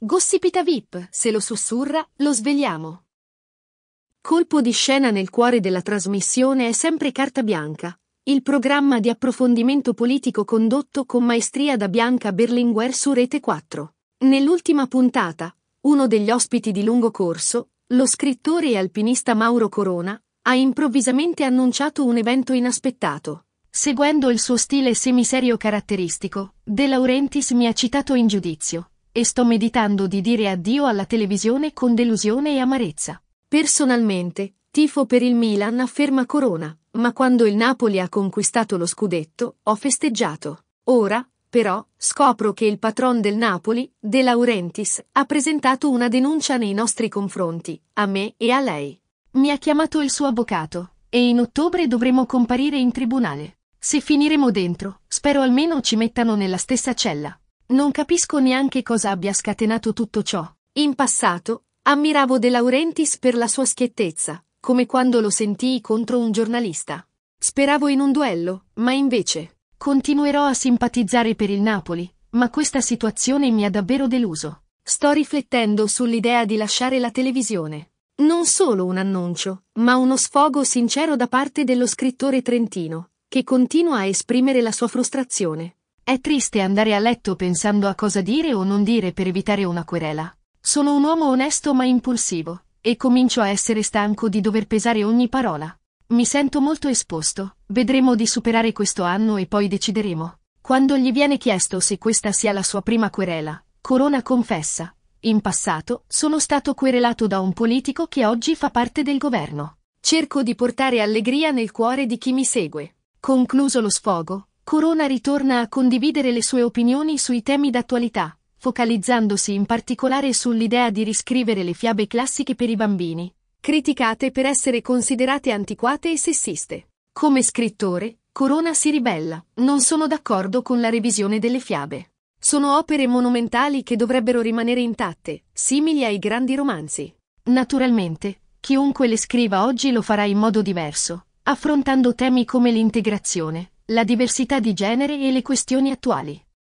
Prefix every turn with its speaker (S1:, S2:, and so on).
S1: Gossipita VIP, se lo sussurra, lo svegliamo. Colpo di scena nel cuore della trasmissione è sempre Carta Bianca, il programma di approfondimento politico condotto con maestria da Bianca Berlinguer su Rete 4. Nell'ultima puntata, uno degli ospiti di lungo corso, lo scrittore e alpinista Mauro Corona, ha improvvisamente annunciato un evento inaspettato. Seguendo il suo stile semiserio caratteristico, De Laurentiis mi ha citato in giudizio e sto meditando di dire addio alla televisione con delusione e amarezza. Personalmente, tifo per il Milan afferma Corona, ma quando il Napoli ha conquistato lo scudetto, ho festeggiato. Ora, però, scopro che il patron del Napoli, De Laurentiis, ha presentato una denuncia nei nostri confronti, a me e a lei. Mi ha chiamato il suo avvocato, e in ottobre dovremo comparire in tribunale. Se finiremo dentro, spero almeno ci mettano nella stessa cella. Non capisco neanche cosa abbia scatenato tutto ciò. In passato, ammiravo De Laurentiis per la sua schiettezza, come quando lo sentii contro un giornalista. Speravo in un duello, ma invece continuerò a simpatizzare per il Napoli, ma questa situazione mi ha davvero deluso. Sto riflettendo sull'idea di lasciare la televisione. Non solo un annuncio, ma uno sfogo sincero da parte dello scrittore trentino, che continua a esprimere la sua frustrazione. È triste andare a letto pensando a cosa dire o non dire per evitare una querela. Sono un uomo onesto ma impulsivo, e comincio a essere stanco di dover pesare ogni parola. Mi sento molto esposto, vedremo di superare questo anno e poi decideremo. Quando gli viene chiesto se questa sia la sua prima querela, Corona confessa. In passato, sono stato querelato da un politico che oggi fa parte del governo. Cerco di portare allegria nel cuore di chi mi segue. Concluso lo sfogo, Corona ritorna a condividere le sue opinioni sui temi d'attualità, focalizzandosi in particolare sull'idea di riscrivere le fiabe classiche per i bambini, criticate per essere considerate antiquate e sessiste. Come scrittore, Corona si ribella, non sono d'accordo con la revisione delle fiabe. Sono opere monumentali che dovrebbero rimanere intatte, simili ai grandi romanzi. Naturalmente, chiunque le scriva oggi lo farà in modo diverso, affrontando temi come l'integrazione, la diversità di genere e le questioni attuali.